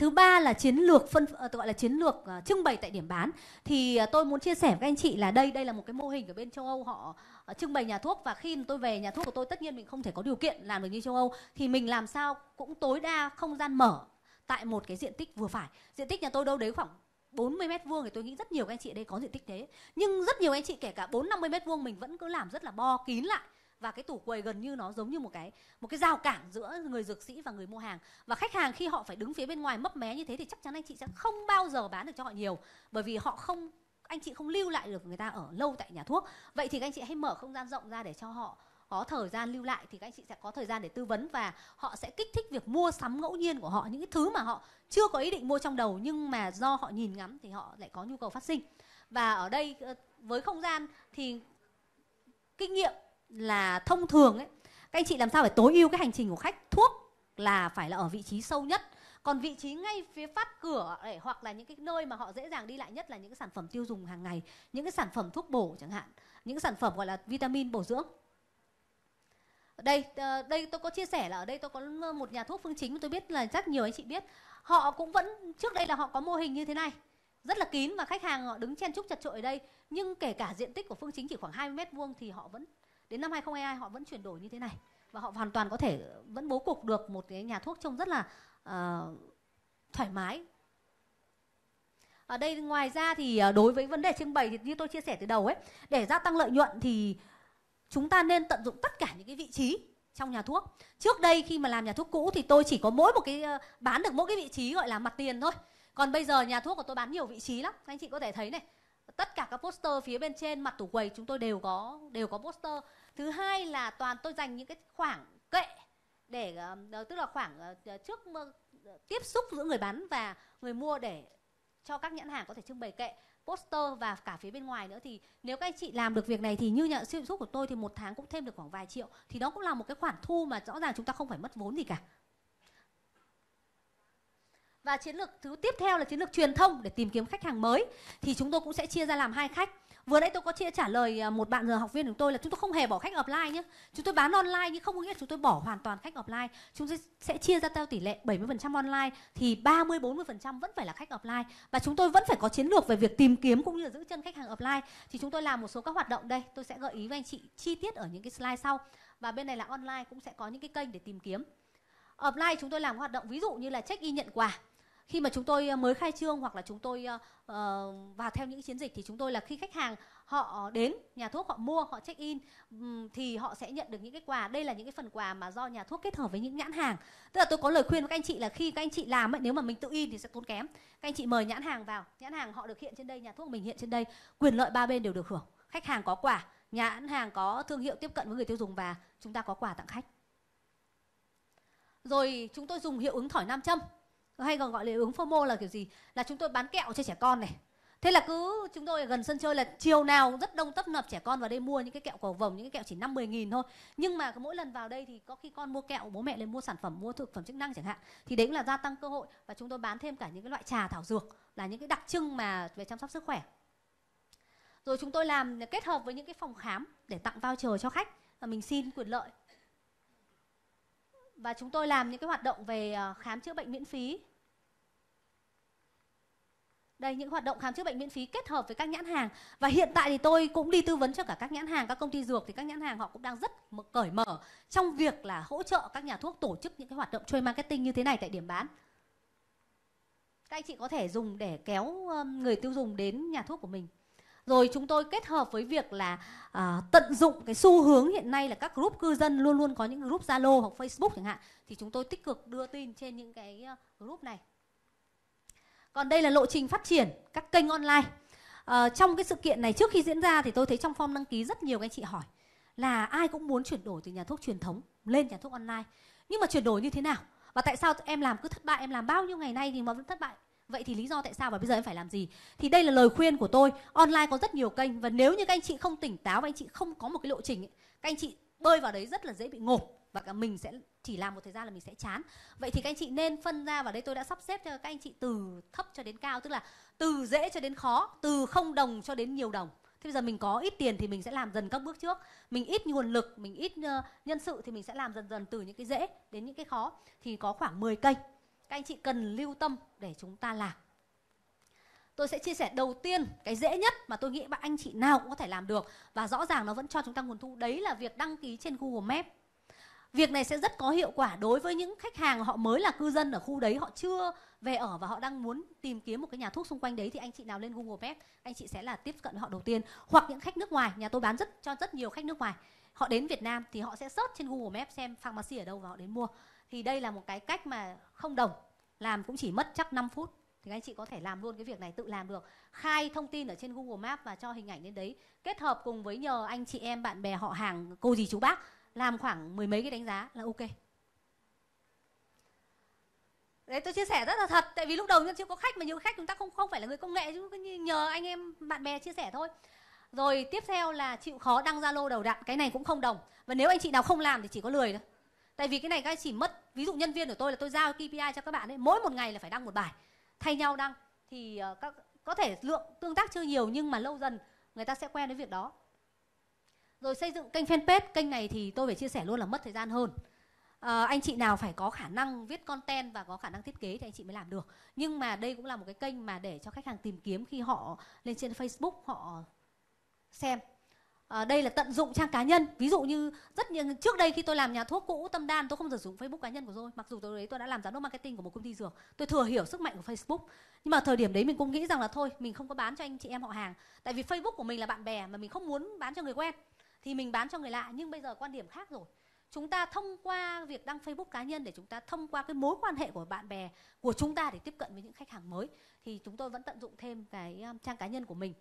thứ ba là chiến lược phân ờ, gọi là chiến lược uh, trưng bày tại điểm bán thì uh, tôi muốn chia sẻ với anh chị là đây đây là một cái mô hình ở bên châu âu họ uh, trưng bày nhà thuốc và khi tôi về nhà thuốc của tôi tất nhiên mình không thể có điều kiện làm được như châu âu thì mình làm sao cũng tối đa không gian mở tại một cái diện tích vừa phải diện tích nhà tôi đâu đấy khoảng 40 mét vuông thì tôi nghĩ rất nhiều các anh chị ở đây có diện tích thế nhưng rất nhiều anh chị kể cả 4 50 mét vuông mình vẫn cứ làm rất là bo kín lại và cái tủ quầy gần như nó giống như một cái một cái rào cản giữa người dược sĩ và người mua hàng và khách hàng khi họ phải đứng phía bên ngoài mấp mé như thế thì chắc chắn anh chị sẽ không bao giờ bán được cho họ nhiều bởi vì họ không anh chị không lưu lại được người ta ở lâu tại nhà thuốc vậy thì các anh chị hãy mở không gian rộng ra để cho họ có thời gian lưu lại thì các anh chị sẽ có thời gian để tư vấn và họ sẽ kích thích việc mua sắm ngẫu nhiên của họ những cái thứ mà họ chưa có ý định mua trong đầu nhưng mà do họ nhìn ngắm thì họ lại có nhu cầu phát sinh và ở đây ờ, với không gian thì kinh nghiệm là thông thường ấy các anh chị làm sao phải tối ưu cái hành trình của khách thuốc là phải là ở vị trí sâu nhất còn vị trí ngay phía phát cửa ấy, hoặc là những cái nơi mà họ dễ dàng đi lại nhất là những cái sản phẩm tiêu dùng hàng ngày những cái sản phẩm thuốc bổ chẳng hạn những cái sản phẩm gọi là vitamin bổ dưỡng đây ờ, đây tôi có chia sẻ là ở đây tôi có một nhà thuốc phương chính tôi biết là rất nhiều anh chị biết họ cũng vẫn trước đây là họ có mô hình như thế này rất là kín và khách hàng họ đứng chen chúc chật chội ở đây nhưng kể cả diện tích của phương chính chỉ khoảng 20 mét vuông thì họ vẫn đến năm 2022 họ vẫn chuyển đổi như thế này và họ hoàn toàn có thể ờ, vẫn bố cục được một cái nhà thuốc trông rất là uh, thoải mái ở đây ngoài ra thì ờ, đối với vấn đề trưng bày thì như tôi chia sẻ từ đầu ấy để gia tăng lợi nhuận thì chúng ta nên tận dụng tất cả những cái vị trí trong nhà thuốc trước đây khi mà làm nhà thuốc cũ thì tôi chỉ có mỗi một cái bán được mỗi cái vị trí gọi là mặt tiền thôi còn bây giờ nhà thuốc của tôi bán nhiều vị trí lắm anh chị có thể thấy này tất cả các poster phía bên trên mặt tủ quầy chúng tôi đều có đều có poster thứ hai là toàn tôi dành những cái khoảng kệ để ờ, tức là khoảng ờ, ờ, trước tiếp xúc giữa người bán và người mua để cho các nhãn hàng có thể trưng bày kệ poster và cả phía bên ngoài nữa thì nếu các anh chị làm được việc này thì như nhận siêu giúp của tôi thì một tháng cũng thêm được khoảng vài triệu thì đó cũng là một cái khoản thu mà rõ ràng chúng ta không phải mất vốn gì cả và chiến lược thứ tiếp theo là chiến lược truyền thông để tìm kiếm khách hàng mới thì chúng tôi cũng sẽ chia ra làm hai khách. Vừa nãy tôi có chia trả lời à, một bạn giờ học viên của tôi là chúng tôi không hề bỏ khách offline nhé. Chúng tôi bán online nhưng không có nghĩa chúng tôi bỏ hoàn toàn khách offline. Chúng tôi sẽ chia ra theo tỷ lệ 70% online thì 30 40% vẫn phải là khách offline và chúng tôi vẫn phải có chiến lược về việc tìm kiếm cũng như giữ chân khách hàng offline. Thì chúng tôi làm một số các hoạt động đây, tôi sẽ gợi ý với anh chị chi tiết ở những cái slide sau. Và bên này là online cũng sẽ có những cái kênh để tìm kiếm offline chúng tôi làm hoạt động ví dụ như là check in nhận quà khi mà chúng tôi ờ, mới khai trương hoặc là chúng tôi uh, vào theo những chiến dịch thì chúng tôi là khi khách hàng họ đến nhà thuốc họ mua họ check in um, thì họ sẽ nhận được những cái quà đây là những cái phần quà mà do nhà thuốc kết hợp với những nhãn hàng tức là tôi có lời khuyên với các anh chị là khi các anh chị làm ấy, nếu mà mình tự in thì sẽ tốn kém các anh chị mời nhãn hàng vào nhãn hàng họ được hiện trên đây nhà thuốc mình hiện trên đây quyền lợi ba bên đều được hưởng khách hàng có quà nhãn hàng có thương hiệu tiếp cận với người tiêu dùng và chúng ta có quà tặng khách rồi chúng tôi dùng hiệu ứng thỏi nam châm hay còn gọi là hiệu ứng FOMO là kiểu gì là chúng tôi bán kẹo cho trẻ con này thế là cứ chúng tôi gần sân chơi là chiều nào rất đông tấp nập trẻ con vào đây mua những cái kẹo cầu vồng những cái kẹo chỉ năm mười nghìn thôi nhưng mà mỗi lần vào đây thì có khi con mua kẹo bố mẹ lên mua sản phẩm mua thực phẩm chức năng chẳng hạn thì đấy cũng là gia tăng cơ hội và chúng tôi bán thêm cả những cái loại trà thảo dược là những cái đặc trưng mà về chăm sóc sức khỏe rồi chúng tôi làm kết hợp với những cái phòng khám để tặng voucher cho khách và mình xin quyền lợi và chúng tôi làm những cái hoạt động về ờ, khám chữa bệnh miễn phí. Đây những hoạt động khám chữa bệnh miễn phí kết hợp với các nhãn hàng và hiện tại thì tôi cũng đi tư vấn cho cả các nhãn hàng, các công ty dược thì các nhãn hàng họ cũng đang rất cởi mở trong việc là hỗ trợ các nhà thuốc tổ chức những cái hoạt động trade marketing như thế này tại điểm bán. Các anh chị có thể dùng để kéo người tiêu dùng đến nhà thuốc của mình rồi chúng tôi kết hợp với việc là à, tận dụng cái xu hướng hiện nay là các group cư dân luôn luôn có những group Zalo hoặc Facebook chẳng hạn thì chúng tôi tích cực đưa tin trên những cái à, group này còn đây là lộ trình phát triển các kênh online à, trong cái sự kiện này trước khi diễn ra thì tôi thấy trong form đăng ký rất nhiều anh chị hỏi là ai cũng muốn chuyển đổi từ nhà thuốc truyền thống lên nhà thuốc online nhưng mà chuyển đổi như thế nào và tại sao em làm cứ thất bại em làm bao nhiêu ngày nay thì mà vẫn thất bại vậy thì lý do tại sao và bây giờ em phải làm gì thì đây là lời khuyên của tôi online có rất nhiều kênh và nếu như các anh chị không tỉnh táo và anh chị không có một cái lộ trình ấy, các anh chị bơi vào đấy rất là dễ bị ngộp và cả mình sẽ chỉ làm một thời gian là mình sẽ chán vậy thì các anh chị nên phân ra và đây tôi đã sắp xếp cho các anh chị từ thấp cho đến cao tức là từ dễ cho đến khó từ không đồng cho đến nhiều đồng thế bây giờ mình có ít tiền thì mình sẽ làm dần các bước trước mình ít nguồn lực mình ít nhân sự thì mình sẽ làm dần dần từ những cái dễ đến những cái khó thì có khoảng 10 kênh các anh chị cần lưu tâm để chúng ta làm tôi sẽ chia sẻ đầu tiên cái dễ nhất mà tôi nghĩ bạn anh chị nào cũng có thể làm được và rõ ràng nó vẫn cho chúng ta nguồn thu đấy là việc đăng ký trên Google Maps việc này sẽ rất có hiệu quả đối với những khách hàng họ mới là cư dân ở khu đấy họ chưa về ở và họ đang muốn tìm kiếm một cái nhà thuốc xung quanh đấy thì anh chị nào lên Google Maps anh chị sẽ là tiếp cận với họ đầu tiên hoặc những khách nước ngoài nhà tôi bán rất cho rất nhiều khách nước ngoài họ đến Việt Nam thì họ sẽ search trên Google Maps xem pharmacy ở đâu và họ đến mua thì đây là một cái cách mà không đồng làm cũng chỉ mất chắc 5 phút thì anh chị có thể làm luôn cái việc này tự làm được khai thông tin ở trên Google Maps và cho hình ảnh lên đấy kết hợp cùng với nhờ anh chị em bạn bè họ hàng cô dì chú bác làm khoảng mười mấy cái đánh giá là ok đấy tôi chia sẻ rất là thật tại vì lúc đầu chưa có khách mà nhiều khách chúng ta không không phải là người công nghệ chứ nhờ anh em bạn bè chia sẻ thôi rồi tiếp theo là chịu khó đăng zalo đầu đặn cái này cũng không đồng và nếu anh chị nào không làm thì chỉ có lười thôi tại vì cái này các anh chỉ mất ví dụ nhân viên của tôi là tôi giao KPI cho các bạn ấy mỗi một ngày là phải đăng một bài thay nhau đăng thì ờ, các có thể lượng tương tác chưa nhiều nhưng mà lâu dần người ta sẽ quen với việc đó rồi xây dựng kênh fanpage kênh này thì tôi phải chia sẻ luôn là mất thời gian hơn à, anh chị nào phải có khả năng viết content và có khả năng thiết kế thì anh chị mới làm được nhưng mà đây cũng là một cái kênh mà để cho khách hàng tìm kiếm khi họ lên trên facebook họ xem à, đây là tận dụng trang cá nhân ví dụ như rất nhiều trước đây khi tôi làm nhà thuốc cũ tâm đan tôi không sử dụng facebook cá nhân của tôi mặc dù tôi đấy tôi đã làm giám đốc marketing của một công ty dược tôi thừa hiểu sức mạnh của facebook nhưng mà thời điểm đấy mình cũng nghĩ rằng là thôi mình không có bán cho anh chị em họ hàng tại vì facebook của mình là bạn bè mà mình không muốn bán cho người quen thì mình bán cho người lạ nhưng bây giờ quan điểm khác rồi chúng ta thông qua việc đăng Facebook cá nhân để chúng ta thông qua cái mối quan hệ của bạn bè của chúng ta để tiếp cận với những khách hàng mới thì chúng tôi vẫn tận dụng thêm cái um, trang cá nhân của mình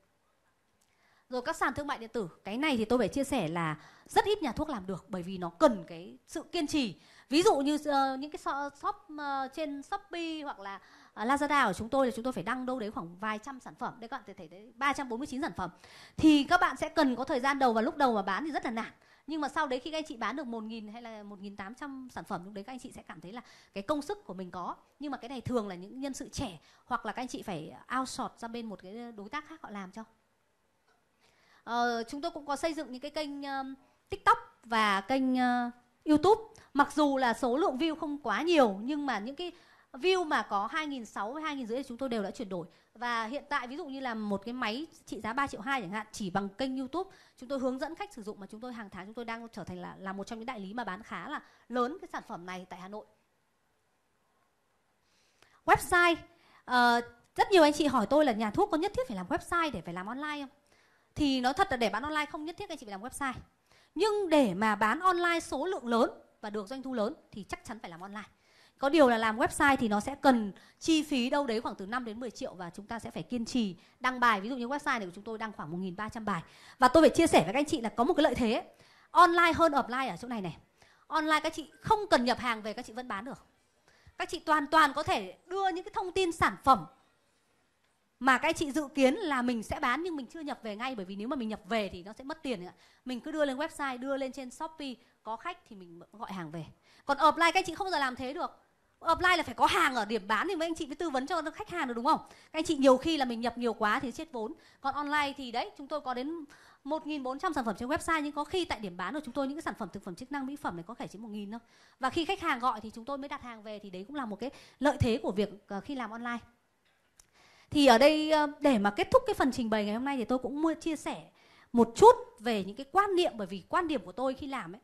rồi các sàn thương mại điện tử cái này thì tôi phải chia sẻ là rất ít nhà thuốc làm được bởi vì nó cần cái sự kiên trì ví dụ như uh, những cái shop uh, trên shopee hoặc là uh, lazada của chúng tôi là chúng tôi phải đăng đâu đấy khoảng vài trăm sản phẩm đấy các bạn có thể thấy đấy chín sản phẩm thì các bạn sẽ cần có thời gian đầu và lúc đầu mà bán thì rất là nản nhưng mà sau đấy khi các anh chị bán được 1.000 hay là 1.800 sản phẩm lúc đấy các anh chị sẽ cảm thấy là cái công sức của mình có nhưng mà cái này thường là những nhân sự trẻ hoặc là các anh chị phải outsource ra bên một cái đối tác khác họ làm cho uh, chúng tôi cũng có xây dựng những cái kênh uh, tiktok và kênh uh, youtube mặc dù là số lượng view không quá nhiều nhưng mà những cái view mà có 2006 với 2500 chúng tôi đều đã chuyển đổi và hiện tại ví dụ như là một cái máy trị giá 3 triệu 2 chẳng hạn chỉ bằng kênh YouTube chúng tôi hướng dẫn khách sử dụng mà chúng tôi hàng tháng chúng tôi đang trở thành là là một trong những đại lý mà bán khá là lớn cái sản phẩm này tại Hà Nội. Website uh, rất nhiều anh chị hỏi tôi là nhà thuốc có nhất thiết phải làm website để phải làm online không? thì nói thật là để bán online không nhất thiết anh chị phải làm website nhưng để mà bán online số lượng lớn và được doanh thu lớn thì chắc chắn phải làm online có điều là làm website thì nó sẽ cần chi phí đâu đấy khoảng từ 5 đến 10 triệu và chúng ta sẽ phải kiên trì đăng bài. Ví dụ như website này của chúng tôi đăng khoảng 1.300 bài. Và tôi phải chia sẻ với các anh chị là có một cái lợi thế online hơn offline ở chỗ này này. Online các chị không cần nhập hàng về các chị vẫn bán được. Các chị toàn toàn có thể đưa những cái thông tin sản phẩm mà các anh chị dự kiến là mình sẽ bán nhưng mình chưa nhập về ngay bởi vì nếu mà mình nhập về thì nó sẽ mất tiền ạ. Mình cứ đưa lên website, đưa lên trên Shopee, có khách thì mình gọi hàng về. Còn offline các anh chị không bao giờ làm thế được. Offline là phải có hàng ở điểm bán thì mấy anh chị mới tư vấn cho khách hàng được đúng không? Các anh chị nhiều khi là mình nhập nhiều quá thì chết vốn. Còn online thì đấy, chúng tôi có đến 1.400 sản phẩm trên website nhưng có khi tại điểm bán của chúng tôi những cái sản phẩm thực phẩm chức năng mỹ phẩm này có thể chỉ 1.000 thôi. Và khi khách hàng gọi thì chúng tôi mới đặt hàng về thì đấy cũng là một cái lợi thế của việc ờ, khi làm online thì ở đây ờ, để mà kết thúc cái phần trình bày ngày hôm nay thì tôi cũng muốn chia sẻ một chút về những cái quan niệm bởi vì quan điểm của tôi khi làm ấy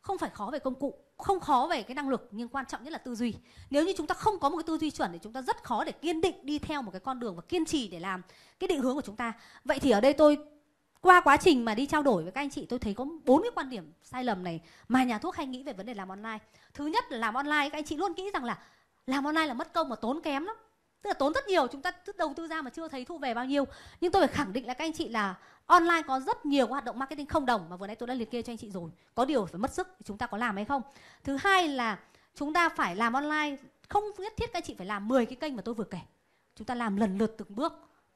không phải khó về công cụ không khó về cái năng lực nhưng quan trọng nhất là tư duy nếu như chúng ta không có một cái tư duy chuẩn thì chúng ta rất khó để kiên định đi theo một cái con đường và kiên trì để làm cái định hướng của chúng ta vậy thì ở đây tôi qua quá trình mà đi trao đổi với các anh chị tôi thấy có bốn cái quan điểm sai lầm này mà nhà thuốc hay nghĩ về vấn đề làm online thứ nhất là làm online các anh chị luôn nghĩ rằng là làm online là mất công mà tốn kém lắm tức là tốn rất nhiều chúng ta cứ đầu tư ra mà chưa thấy thu về bao nhiêu nhưng tôi phải khẳng định là các anh chị là online có rất nhiều hoạt động marketing không đồng mà vừa nãy tôi đã liệt kê cho anh chị rồi có điều phải mất sức chúng ta có làm hay không thứ hai là chúng ta phải làm online không nhất thiết các anh chị phải làm 10 cái kênh mà tôi vừa kể chúng ta làm lần lượt từng bước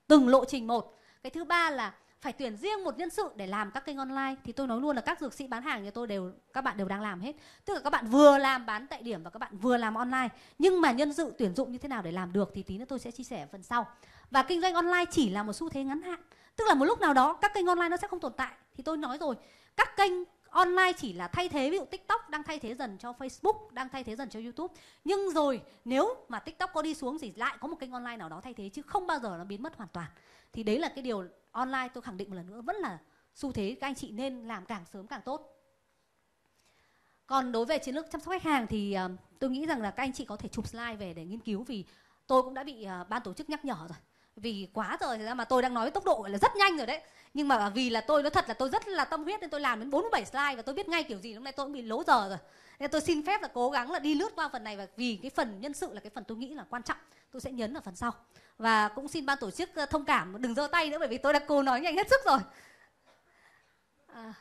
từng lộ trình một cái thứ ba là phải tuyển riêng một nhân sự để làm các kênh online thì tôi nói luôn là các dược sĩ bán hàng như tôi đều các bạn đều đang làm hết tức là các bạn vừa làm bán tại điểm và các bạn vừa làm online nhưng mà nhân sự tuyển dụng như thế nào để làm được thì tí nữa tôi sẽ chia sẻ phần sau và kinh doanh online chỉ là một xu thế ngắn hạn tức là một lúc nào đó các kênh online nó sẽ không tồn tại thì tôi nói rồi các kênh online chỉ là thay thế ví dụ TikTok đang thay thế dần cho Facebook, đang thay thế dần cho YouTube. Nhưng rồi nếu mà TikTok có đi xuống thì lại có một kênh online nào đó thay thế chứ không bao giờ nó biến mất hoàn toàn. Thì đấy là cái điều online tôi khẳng định một lần nữa vẫn là xu thế các anh chị nên làm càng sớm càng tốt còn đối với chiến lược chăm sóc khách hàng thì ờ, tôi nghĩ rằng là các anh chị có thể chụp slide về để nghiên cứu vì tôi cũng đã bị ờ, ban tổ chức nhắc nhở rồi vì quá rồi thế ra mà tôi đang nói với tốc độ là rất nhanh rồi đấy nhưng mà vì là tôi nó thật là tôi rất là tâm huyết nên tôi làm đến 47 slide và tôi biết ngay kiểu gì lúc nay tôi cũng bị lố giờ rồi nên tôi xin phép là cố gắng là đi lướt qua phần này và vì cái phần nhân sự là cái phần tôi nghĩ là quan trọng tôi sẽ nhấn ở phần sau và cũng xin ban tổ chức thông cảm đừng giơ tay nữa bởi vì tôi đã cố nói nhanh hết sức rồi à,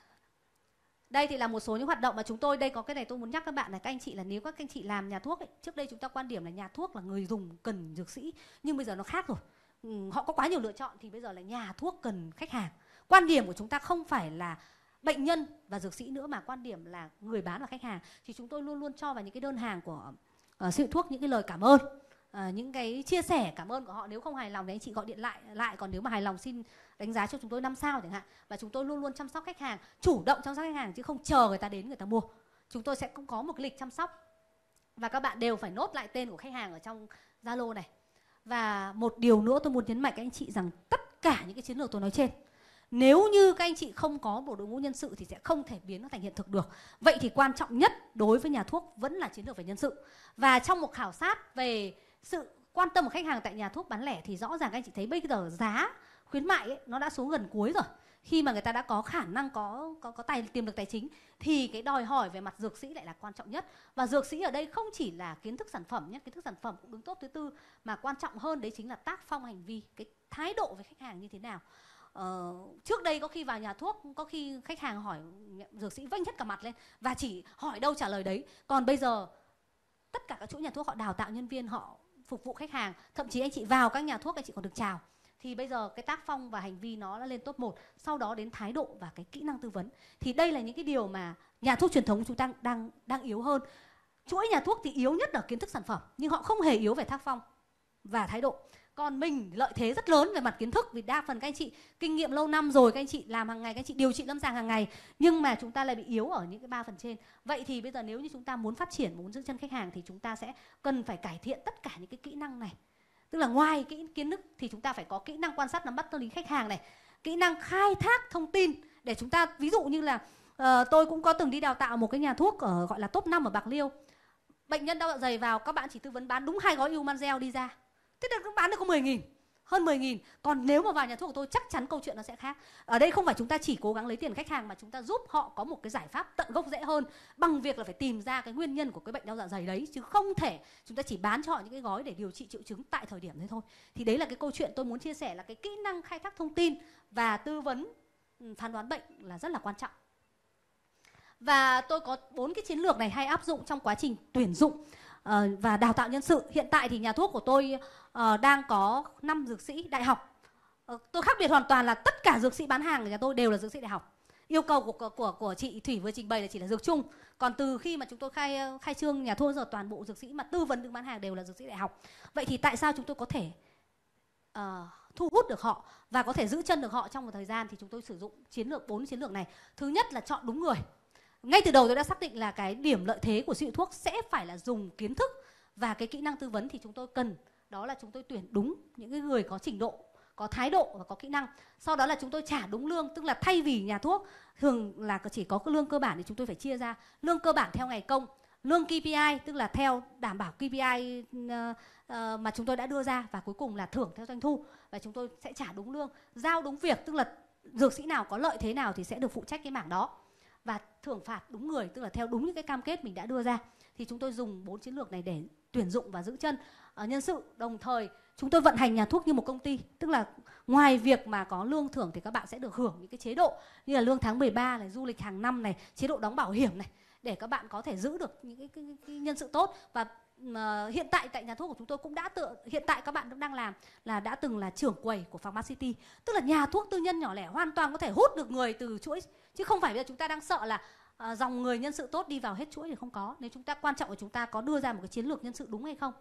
đây thì là một số những hoạt động mà chúng tôi đây có cái này tôi muốn nhắc các bạn là các anh chị là nếu các anh chị làm nhà thuốc ấy, trước đây chúng ta quan điểm là nhà thuốc là người dùng cần dược sĩ nhưng bây giờ nó khác rồi ừ, họ có quá nhiều lựa chọn thì bây giờ là nhà thuốc cần khách hàng quan điểm của chúng ta không phải là bệnh nhân và dược sĩ nữa mà quan điểm là người bán và khách hàng thì chúng tôi luôn luôn cho vào những cái đơn hàng của uh, ờ, sự thuốc những cái lời cảm ơn uh, những cái chia sẻ cảm ơn của họ nếu không hài lòng thì anh chị gọi điện lại lại còn nếu mà hài lòng xin đánh giá cho chúng tôi năm sao chẳng hạn và chúng tôi luôn luôn chăm sóc khách hàng chủ động chăm sóc khách hàng chứ không chờ người ta đến người ta mua chúng tôi sẽ cũng có một cái lịch chăm sóc và các bạn đều phải nốt lại tên của khách hàng ở trong Zalo này và một điều nữa tôi muốn nhấn mạnh các anh chị rằng tất cả những cái chiến lược tôi nói trên nếu như các anh chị không có một đội ngũ nhân sự thì sẽ không thể biến nó thành hiện thực được vậy thì quan trọng nhất đối với nhà thuốc vẫn là chiến lược về nhân sự và trong một khảo sát về sự quan tâm của khách hàng tại nhà thuốc bán lẻ thì rõ ràng các anh chị thấy bây giờ giá khuyến mại ấy, nó đã xuống gần cuối rồi khi mà người ta đã có khả năng có có có tài tiềm lực tài chính thì cái đòi hỏi về mặt dược sĩ lại là quan trọng nhất và dược sĩ ở đây không chỉ là kiến thức sản phẩm nhé kiến thức sản phẩm cũng đứng top thứ tư mà quan trọng hơn đấy chính là tác phong hành vi cái thái độ với khách hàng như thế nào Ờ, trước đây có khi vào nhà thuốc có khi khách hàng hỏi dược sĩ vênh hết cả mặt lên và chỉ hỏi đâu trả lời đấy còn bây giờ tất cả các chỗ nhà thuốc họ đào tạo nhân viên họ phục vụ khách hàng thậm chí anh chị vào các nhà thuốc anh chị còn được chào thì bây giờ cái tác phong và hành vi nó đã lên top 1 sau đó đến thái độ và cái kỹ năng tư vấn thì đây là những cái điều mà nhà thuốc truyền thống chúng ta đang đang yếu hơn chuỗi nhà thuốc thì yếu nhất ở kiến thức sản phẩm nhưng họ không hề yếu về tác phong và thái độ còn mình lợi thế rất lớn về mặt kiến thức vì đa phần các anh chị kinh nghiệm lâu năm rồi các anh chị làm hàng ngày các anh chị điều trị lâm sàng hàng ngày nhưng mà chúng ta lại bị yếu ở những cái ba phần trên vậy thì bây giờ nếu như chúng ta muốn phát triển muốn giữ chân khách hàng thì chúng ta sẽ cần phải cải thiện tất cả những cái kỹ năng này tức là ngoài kỹ kiến thức thì chúng ta phải có kỹ năng quan sát nắm bắt tâm lý khách hàng này kỹ năng khai thác thông tin để chúng ta ví dụ như là uh, tôi cũng có từng đi đào tạo một cái nhà thuốc ở gọi là top 5 ở bạc liêu bệnh nhân đau dạ dày vào các bạn chỉ tư vấn bán đúng hai gói man gel đi ra thế là cứ bán được có 10 nghìn hơn 10 nghìn còn nếu mà vào nhà thuốc của tôi chắc chắn câu chuyện nó sẽ khác ở đây không phải chúng ta chỉ cố gắng lấy tiền khách hàng mà chúng ta giúp họ có một cái giải pháp tận gốc dễ hơn bằng việc là phải tìm ra cái nguyên nhân của cái bệnh đau dạ dày đấy chứ không thể chúng ta chỉ bán cho họ những cái gói để điều trị triệu chứng tại thời điểm đấy thôi thì đấy là cái câu chuyện tôi muốn chia sẻ là cái kỹ năng khai thác thông tin và tư vấn ừ, phán đoán bệnh là rất là quan trọng và tôi có bốn cái chiến lược này hay áp dụng trong quá trình tuyển dụng Ờ, và đào tạo nhân sự. Hiện tại thì nhà thuốc của tôi ờ, đang có 5 dược sĩ đại học. Ờ, tôi khác biệt hoàn toàn là tất cả dược sĩ bán hàng của nhà tôi đều là dược sĩ đại học. Yêu cầu của của của chị Thủy vừa trình bày là chỉ là dược chung. Còn từ khi mà chúng tôi khai khai trương nhà thuốc giờ toàn bộ dược sĩ mà tư vấn được bán hàng đều là dược sĩ đại học. Vậy thì tại sao chúng tôi có thể uh, thu hút được họ và có thể giữ chân được họ trong một thời gian thì chúng tôi sử dụng chiến lược bốn chiến lược này. Thứ nhất là chọn đúng người ngay từ đầu tôi đã xác định là cái điểm lợi thế của sự thuốc sẽ phải là dùng kiến thức và cái kỹ năng tư vấn thì chúng tôi cần đó là chúng tôi tuyển đúng những cái người có trình độ có thái độ và có kỹ năng sau đó là chúng tôi trả đúng lương tức là thay vì nhà thuốc thường là chỉ có lương cơ bản thì chúng tôi phải chia ra lương cơ bản theo ngày công lương KPI tức là theo đảm bảo KPI ờ, ờ, mà chúng tôi đã đưa ra và cuối cùng là thưởng theo doanh thu và chúng tôi sẽ trả đúng lương giao đúng việc tức là dược sĩ nào có lợi thế nào thì sẽ được phụ trách cái mảng đó và thưởng phạt đúng người tức là theo đúng những cái cam kết mình đã đưa ra thì chúng tôi dùng bốn chiến lược này để tuyển dụng và giữ chân uh, nhân sự đồng thời chúng tôi vận hành nhà thuốc như một công ty tức là ngoài việc mà có lương thưởng thì các bạn sẽ được hưởng những cái chế độ như là lương tháng 13 này du lịch hàng năm này chế độ đóng bảo hiểm này để các bạn có thể giữ được những cái, cái, cái nhân sự tốt và uh, hiện tại tại nhà thuốc của chúng tôi cũng đã tự hiện tại các bạn cũng đang làm là đã từng là trưởng quầy của pharmacity tức là nhà thuốc tư nhân nhỏ lẻ hoàn toàn có thể hút được người từ chuỗi chứ không phải bây giờ chúng ta đang sợ là uh, dòng người nhân sự tốt đi vào hết chuỗi thì không có nếu chúng ta quan trọng là chúng ta có đưa ra một cái chiến lược nhân sự đúng hay không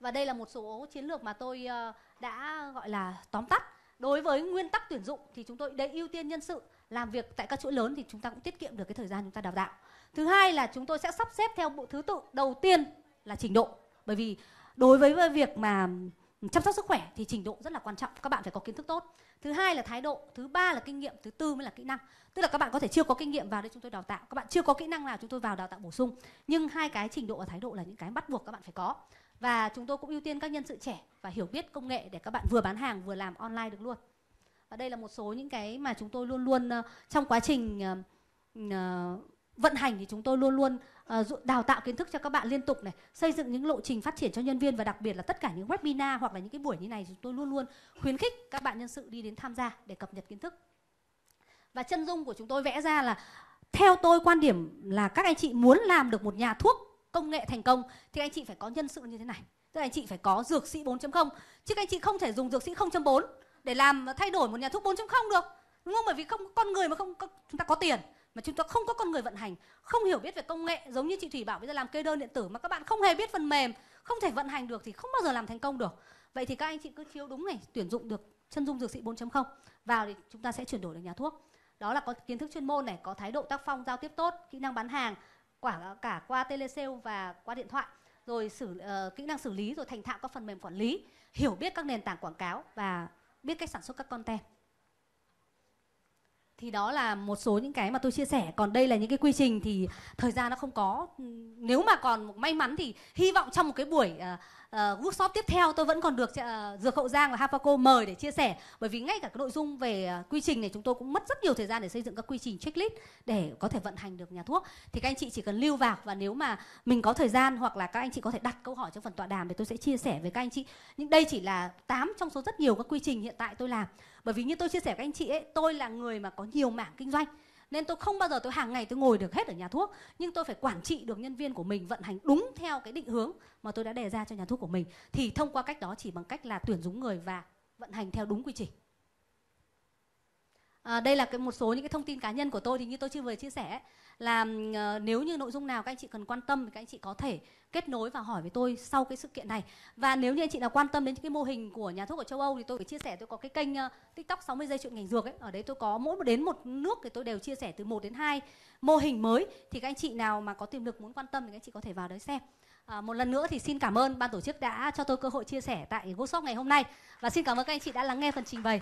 và đây là một số chiến lược mà tôi uh, đã gọi là tóm tắt đối với nguyên tắc tuyển dụng thì chúng tôi đấy ưu tiên nhân sự làm việc tại các chuỗi lớn thì chúng ta cũng tiết kiệm được cái thời gian chúng ta đào tạo thứ hai là chúng tôi sẽ sắp xếp theo bộ thứ tự đầu tiên là trình độ bởi vì đối với việc mà chăm sóc sức khỏe thì trình độ rất là quan trọng các bạn phải có kiến thức tốt thứ hai là thái độ thứ ba là kinh nghiệm thứ tư mới là kỹ năng tức là các bạn có thể chưa có kinh nghiệm vào đây chúng tôi đào tạo các bạn chưa có kỹ năng nào chúng tôi vào đào tạo bổ sung nhưng hai cái trình độ và thái độ là những cái bắt buộc các bạn phải có và chúng tôi cũng ưu tiên các nhân sự trẻ và hiểu biết công nghệ để các bạn vừa bán hàng vừa làm online được luôn và đây là một số những cái mà chúng tôi luôn luôn ờ, trong quá trình ờ, ờ, vận hành thì chúng tôi luôn luôn ờ, đào tạo kiến thức cho các bạn liên tục này xây dựng những lộ trình phát triển cho nhân viên và đặc biệt là tất cả những webinar hoặc là những cái buổi như này chúng tôi luôn luôn khuyến khích các bạn nhân sự đi đến tham gia để cập nhật kiến thức và chân dung của chúng tôi vẽ ra là theo tôi quan điểm là các anh chị muốn làm được một nhà thuốc công nghệ thành công thì anh chị phải có nhân sự như thế này tức là anh chị phải có dược sĩ 4.0 chứ anh chị không thể dùng dược sĩ 0.4 để làm thay đổi một nhà thuốc 4.0 được đúng không bởi vì không con người mà không chúng ta có tiền mà chúng ta không có con người vận hành không hiểu biết về công nghệ giống như chị thủy bảo bây giờ làm kê đơn điện tử mà các bạn không hề biết phần mềm không thể vận hành được thì không bao giờ làm thành công được vậy thì các anh chị cứ chiếu đúng này tuyển dụng được chân dung dược sĩ 4.0 vào thì chúng ta sẽ chuyển đổi được nhà thuốc đó là có kiến thức chuyên môn này có thái độ tác phong giao tiếp tốt kỹ năng bán hàng quả cả qua telesale và qua điện thoại rồi xử uh, kỹ năng xử lý rồi thành thạo các phần mềm quản lý hiểu biết các nền tảng quảng cáo và biết cách sản xuất các content thì đó là một số những cái mà tôi chia sẻ còn đây là những cái quy trình thì thời gian nó không có nếu mà còn may mắn thì hy vọng trong một cái buổi uh, uh, workshop tiếp theo tôi vẫn còn được uh, dược hậu giang và hafaco mời để chia sẻ bởi vì ngay cả cái nội dung về uh, quy trình này chúng tôi cũng mất rất nhiều thời gian để xây dựng các quy trình checklist để có thể vận hành được nhà thuốc thì các anh chị chỉ cần lưu vào và nếu mà mình có thời gian hoặc là các anh chị có thể đặt câu hỏi trong phần tọa đàm thì tôi sẽ chia sẻ với các anh chị nhưng đây chỉ là 8 trong số rất nhiều các quy trình hiện tại tôi làm bởi vì như tôi chia sẻ với anh chị ấy tôi là người mà có nhiều mảng kinh doanh nên tôi không bao giờ tôi hàng ngày tôi ngồi được hết ở nhà thuốc nhưng tôi phải quản trị được nhân viên của mình vận hành đúng theo cái định hướng mà tôi đã đề ra cho nhà thuốc của mình thì thông qua cách đó chỉ bằng cách là tuyển đúng người và vận hành theo đúng quy trình à, đây là cái một số những cái thông tin cá nhân của tôi thì như tôi chưa vừa chia sẻ là ờ, nếu như nội dung nào các anh chị cần quan tâm thì các anh chị có thể kết nối và hỏi với tôi sau cái sự kiện này và nếu như anh chị nào quan tâm đến cái mô hình của nhà thuốc ở châu Âu thì tôi phải chia sẻ tôi có cái kênh uh, tiktok 60 giây chuyện ngành dược ấy ở đấy tôi có mỗi đến một nước thì tôi đều chia sẻ từ 1 đến 2 mô hình mới thì các anh chị nào mà có tiềm lực muốn quan tâm thì các anh chị có thể vào đấy xem À, một lần nữa thì xin cảm ơn ban tổ chức đã cho tôi cơ hội chia sẻ tại workshop ngày hôm nay và xin cảm ơn các anh chị đã lắng nghe phần trình bày.